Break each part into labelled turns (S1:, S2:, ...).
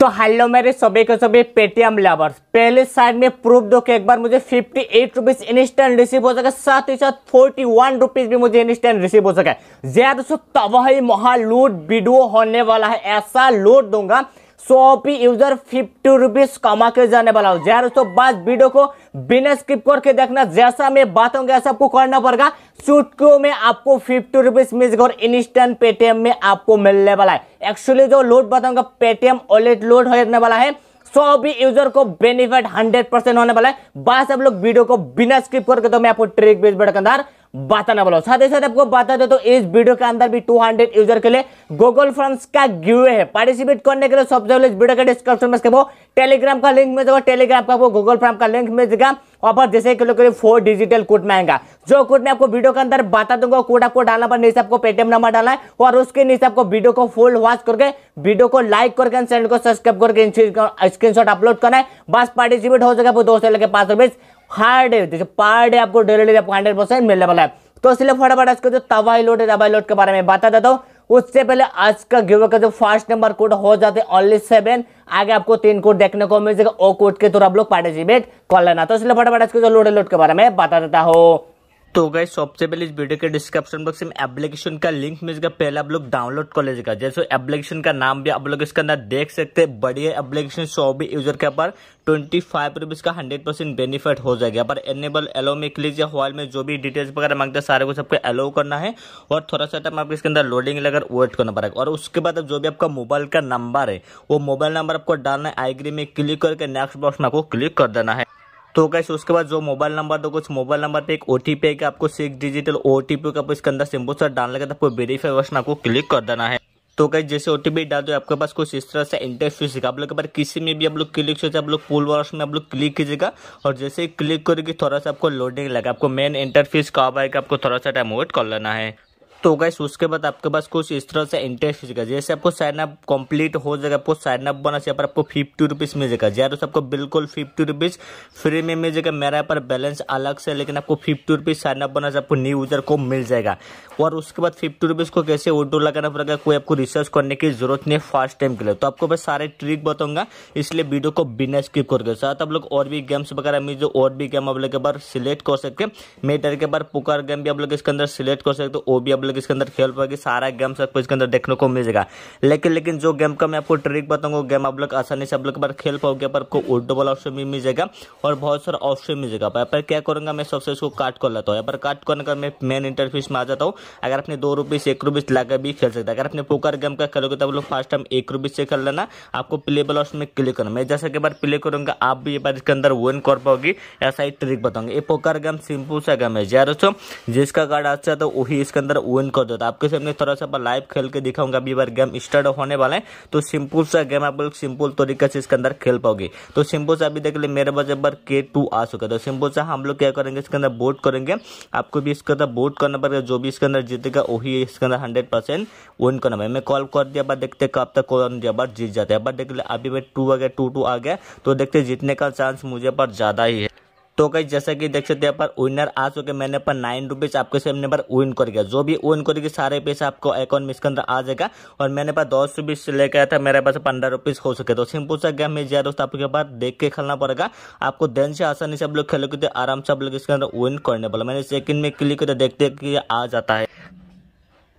S1: तो हेलो मेरे सभी के सभी पेटीएम लवर्स पहले साइड में प्रूफ दो कि एक बार मुझे fifty eight rupees instant receive हो सके साथ ही साथ फोर्टी वन रुपीज भी मुझे इंस्टेंट रिसीव हो सके ज्यादा दोस्तों तबाही महालूट वीडियो होने वाला है ऐसा लूट दूंगा सोपी यूजर फिफ्टी रुपीज कमा के जाने वाला हूँ जहर दोस्तों बस वीडियो को बिना स्किप करके देखना जैसा मैं बताऊंगा ऐसा आपको करना पड़ेगा चुटकियों में आपको फिफ्टी रुपीज मिल जाएगा और इंस्टेंट पेटीएम में आपको मिलने वाला है एक्चुअली जो लोड बताऊंगा पेटीएम ऑलरेडी लोड होने वाला है सो भी यूजर को बेनिफिट 100 परसेंट होने वाला है बस आप लोग वीडियो को बिना स्किप करके तो मैं आपको ट्रिक बेच बेट बाता ना साथ ही साथ आपको बता दो तो इस वीडियो के अंदर भी 200 यूजर के लिए गूगल फॉर्म्स का गिवे है पार्टिसिपेट करने के लिए सबसे पहले इस वीडियो के डिस्क्रिप्शन में टेलीग्राम का लिंक मिल जाएगा टेलीग्राम का आपको गूगल फॉर्म का लिंक मिल जाएगा ऑफर जैसे किलो के लिए फोर डिजिटल कोड में आएगा जो कोड मैं आपको वीडियो के अंदर बता दूंगा कोड आपको डालना पर नीचे आपको पेटीएम नंबर डालना है और उसके नीचे आपको वीडियो को फुल वॉच करके वीडियो को लाइक करके चैनल को सब्सक्राइब करके स्क्रीन अपलोड करना है बस पार्टिसिपेट हो जाएगा दो सौ लगे पांच सौ हार्ड है देखिए पार डे आपको डेली डेली आपको हंड्रेड परसेंट मिलने वाला है तो इसलिए फटाफट आज का जो तवाई लोड है तवाई लोड के बारे में बता देता हूँ उससे पहले आज का गिवे का जो फर्स्ट नंबर कोड हो जाते हैं ऑनली सेवन आगे आपको तीन कोड देखने को मिल जाएगा ओ कोड के थ्रू आप लोग पार्टिसिपेट कर लेना तो इसलिए फटाफट आज के जो लोड है लोड के बारे में बता देता हूँ
S2: तो गए सबसे पहले इस वीडियो के डिस्क्रिप्शन बॉक्स में एप्लीकेशन का लिंक मिल जाएगा पहले आप लोग डाउनलोड कर लीजिएगा जैसे एप्लीकेशन का नाम भी आप लोग इसके अंदर देख सकते हैं बढ़िया एप्लीकेशन सौ भी यूजर के ऊपर ट्वेंटी फाइव रुपीज़ का हंड्रेड परसेंट बेनिफिट हो जाएगा पर एनेबल एलो में या हॉल में जो भी डिटेल्स वगैरह मांगते हैं सारे कुछ आपको एलो करना है और थोड़ा सा टाइम आपको इसके अंदर लोडिंग लगाकर वेट करना पड़ेगा और उसके बाद जो भी आपका मोबाइल का नंबर है वो मोबाइल नंबर आपको डालना है आईग्री में क्लिक करके नेक्स्ट बॉक्स में आपको क्लिक कर देना है तो कैसे उसके बाद जो मोबाइल नंबर दोगे उस मोबाइल नंबर पे एक ओ टी पी आपको six digital O T P का इसके अंदर सिंपल सर डालने के आपको वेरीफाई वर्षन आपको क्लिक कर देना है तो कैसे जैसे ओ टी पी डाल दो आपके पास कुछ इस तरह से इंटरफेस आप लोग के पास किसी में भी आप लोग क्लिक सोचे आप लोग पुल वर्ष में आप लोग क्लिक कीजिएगा और जैसे ही क्लिक करेगी थोड़ा सा आपको लोडिंग लगा आपको मेन इंटरफेस कब आएगा आपको थोड़ा सा टाइम वेट कर लेना है तो गैस उसके बाद आपके पास कुछ इस तरह से इंटरेस्ट हो जाएगा जैसे आपको साइन अप कंप्लीट हो जाएगा आपको साइन अप बोनस यहाँ पर आपको फिफ्टी रुपीज़ मिल जाएगा जैसे आपको बिल्कुल फिफ्टी रुपीज़ फ्री में मिल जाएगा मेरा यहाँ पर बैलेंस अलग से लेकिन आपको fifty rupees sign up bonus आपको न्यू यूज़र को मिल जाएगा और उसके बाद फिफ्टी रुपीज़ को कैसे ऑटो लगाना पड़ेगा कोई आपको रिसर्च करने की जरूरत नहीं फर्स्ट टाइम के लिए तो आपको मैं सारे ट्रिक बताऊंगा इसलिए वीडियो को बिना स्किप करके साथ आप लोग और भी गेम्स वगैरह में जो और भी गेम आप लोग के बार सिलेक्ट कर सकते हैं मेटर के बार पुकार गेम भी आप लोग इसके अंदर सिलेक्ट कर सकते हो वो भी आप लोग मतलब इसके अंदर खेल पाएंगे सारा गेम सब कुछ इसके अंदर देखने को मिल जाएगा लेकिन लेकिन जो गेम का मैं आपको ट्रिक बताऊंगा गेम आप लोग आसानी से आप लोग बार खेल पाओगे पर आपको उल्टो वाला ऑप्शन भी मिल जाएगा और बहुत सारा ऑप्शन मिल जाएगा यहाँ पर क्या करूँगा मैं सबसे इसको काट कर लेता हूँ यहाँ पर काट करने का मैं मेन इंटरफेस में आ जाता हूँ अगर अपने दो रुपीस एक रुपीस लाकर भी खेल सकते हैं अगर अपने पोकर गेम का खेलोगे तो आप लोग फर्स्ट टाइम एक रुपीस से खेल लेना आपको प्ले वाला ऑप्शन में क्लिक करना मैं जैसा कि बार प्ले करूँगा आप भी एक बार इसके अंदर वन कर पाओगी ऐसा ही ट्रिक बताऊंगा ये पोकर गेम सिंपल सा गेम है जैसे हाँ जिसका कार्ड अच्छा तो वही इसके अंदर विन विन कर दो आपके सामने थोड़ा सा लाइव खेल के दिखाऊंगा अभी बार गेम स्टार्ट होने वाला है तो सिंपल सा गेम आप लोग सिंपल तरीके से इसके अंदर खेल पाओगे तो सिंपल से अभी देख ले मेरे पास एक बार के टू आ चुका तो सिंपल से हम लोग क्या करेंगे इसके अंदर वोट करेंगे आपको भी इसके अंदर वोट करना पड़ेगा जो भी इसके अंदर जीतेगा वही इसके अंदर हंड्रेड परसेंट विन करना पड़ेगा मैं कॉल कर दिया बार देखते कब तक दिया बार जीत जाते हैं बट देख लिया अभी मैं टू आ गया टू टू आ गया तो देखते जीतने का चांस मुझे पर ज़्यादा ही है तो कई जैसे कि देख सकते हैं पर विनर आ चुके मैंने पर नाइन रुपीज़ आपके सामने पर विन कर गया जो भी विन करेगी सारे पैसे आपको अकाउंट में इसके अंदर आ जाएगा और मैंने पास दस रुपीज़ लेके आया था मेरे पास पंद्रह रुपीज़ हो सके तो सिंपल सा गेम में जाए दोस्तों आपके पास देख के खेलना पड़ेगा आपको देन से आसानी से आप लोग खेलोगे तो आराम से आप लोग इसके अंदर विन करने बोला मैंने सेकंड में क्लिक करके देखते कि आ जाता है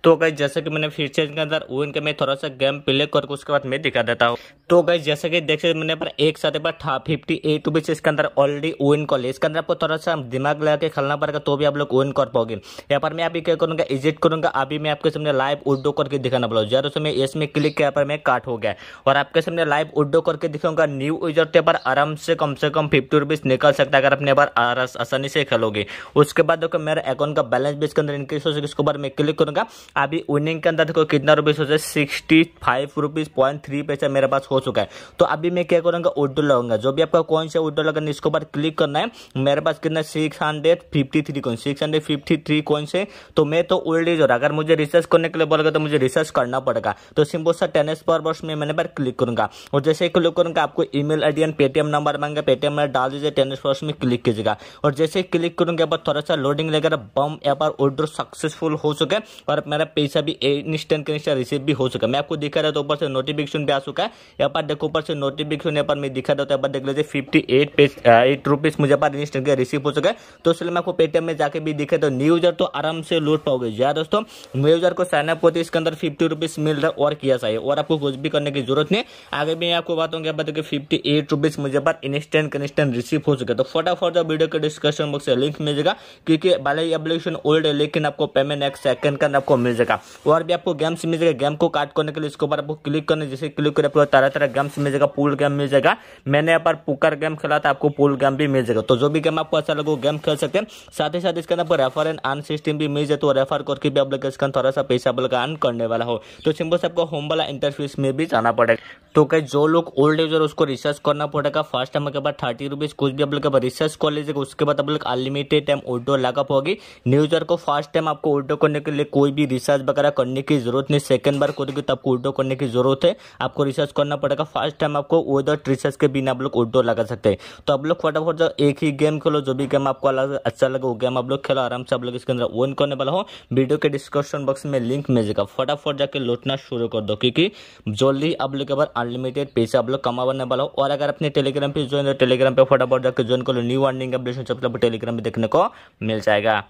S2: तो गई जैसे कि मैंने फिर के अंदर विन के मैं थोड़ा सा गेम प्ले करके उसके बाद मैं दिखा देता हूँ तो गई जैसे कि देख सकते मैंने पर एक साथ पर फिफ्टी एट रुपीज इसके अंदर ऑलरेडी विन कर इसके अंदर आपको थोड़ा सा दिमाग लगा के खेलना पड़ेगा तो भी आप लोग विन कर पाओगे यहाँ पर मैं अभी क्या करूँगा एजिट करूंगा अभी मैं आपके सामने लाइव उड्डो करके दिखाना बोला जरूर उसमें एस क्लिक किया पर मैं काट हो गया और आपके सामने लाइव उड्डो करके दिखाऊंगा न्यू यूजर तो पर आराम से कम से कम फिफ्टी रुपीज निकल सकता है अगर अपने बार आसानी से खेलोगे उसके बाद देखो मेरे अकाउंट का बैलेंस भी इसके अंदर इंक्रीज हो सके उसके ऊपर मैं क्लिक करूंगा अभी विनिंग के अंदर देखो कितना रुपीज़ हो जाए sixty five rupees point three पैसा मेरे पास हो चुका है तो अभी मैं क्या करूँगा उड्डो लगाऊंगा जो भी आपका कौन सा उड्डो लगाना इसके ऊपर क्लिक करना है मेरे पास कितना सिक्स हंड्रेड फिफ्टी थ्री कौन सिक्स हंड्रेड फिफ्टी थ्री कौन से तो मैं तो उल्ड हो रहा अगर मुझे रिसर्च करने के लिए बोलेगा तो मुझे रिसर्च करना पड़ेगा तो सिंपल सा टेनिस पर बस मैं मैंने पर क्लिक करूँगा और जैसे ही क्लिक करूंगा आपको e mail I D and Paytm number मांगा पेटीएम में डाल दीजिए टेनिस पर्स में क्लिक कीजिएगा और जैसे ही क्लिक करूंगा थोड़ा सा लोडिंग लेकर बम यहाँ पर ऑर्डर सक्सेसफुल हो चुके और मेरा हमारा पैसा भी इंस्टेंट का रिसीव भी हो चुका मैं आपको दिखा रहा था ऊपर से नोटिफिकेशन भी आ चुका है यहाँ पर देखो ऊपर से नोटिफिकेशन यहाँ पर मैं दिखा रहा था यहाँ पर देख लीजिए fifty eight page eight rupees मुझे पर इंस्टेंट का रिसीव हो चुका है तो इसलिए मैं आपको पेटीएम में जाकर भी दिखा तो न्यू यूजर तो आराम से लूट पाओगे यार दोस्तों न्यू यूजर को साइनअप होते इसके अंदर फिफ्टी रुपीज़ मिल रहा और किया चाहिए और आपको कुछ भी करने की जरूरत नहीं आगे भी आपको बताऊंगा यहाँ पर देखिए फिफ्टी एट रुपीज़ मुझे पर इंस्टेंट इंस्टेंट रिसीव हो चुका तो फटाफट वीडियो के डिस्क्रिप्शन बॉक्स से लिंक मिल जाएगा क्योंकि भले ही एप्लीकेशन ओल्ड है लेकिन आपको पेमेंट एक सेकंड का आपको मिल मिलेगा और भी आपको गेम्स मिल जाएगा गेम को काट करने के लिए इसके ऊपर आपको क्लिक करने जैसे क्लिक करें आपको तरह तरह गेम्स मिल जाएगा पूल गेम मिल जाएगा मैंने यहाँ पर पुकर गेम खेला था आपको पूल गेम भी मिल जाएगा तो जो भी गेम आपको अच्छा लगे गेम खेल सकते हैं साथ ही साथ इसके अंदर रेफर एंड आन सिस्टम भी मिल जाए तो रेफर करके भी आप लोग इसका थोड़ा सा पैसा आप लोग अर्न करने वाला हो तो सिंपल से आपको होम वाला इंटरफेस में भी जाना पड़ेगा तो कहीं जो लोग ओल्ड एज और उसको रिसर्च करना पड़ेगा फर्स्ट टाइम के बाद थर्टी रुपीज़ कुछ भी आप लोग रिसर्च कर लीजिएगा उसके बाद आप लोग अनलिमिटेड टाइम ओडो लगअप होगी न्यूजर को फर्स्ट टाइम आपको ओडो करने के लिए कोई भी रिसर्च वगैरह करने की जरूरत नहीं सेकंड बार करोगे आपको उल्टो करने की जरूरत है आपको रिसर्च करना पड़ेगा फर्स्ट टाइम आपको विदाउट रिसर्च के बिना आप लोग उल्टो लगा सकते हैं तो आप लोग फटाफट जो एक ही गेम खेलो जो भी गेम आपको अच्छा लगे वो गेम आप लोग खेलो आराम से आप लोग इसके अंदर वन करने वाला हो वीडियो के डिस्क्रिप्शन बॉक्स में लिंक मिलेगा फटाफट जाके लौटना शुरू कर दो क्योंकि जल्दी आप लोग के बाद अनलिमिटेड पैसे आप लोग कमा बनने वाला हो और अगर अपने टेलीग्राम पे ज्वाइन हो टेलीग्राम पे फटाफट जाकर ज्वाइन कर लो न्यू अर्निंग अपडेशन टेलीग्राम में देखने को मिल जाएगा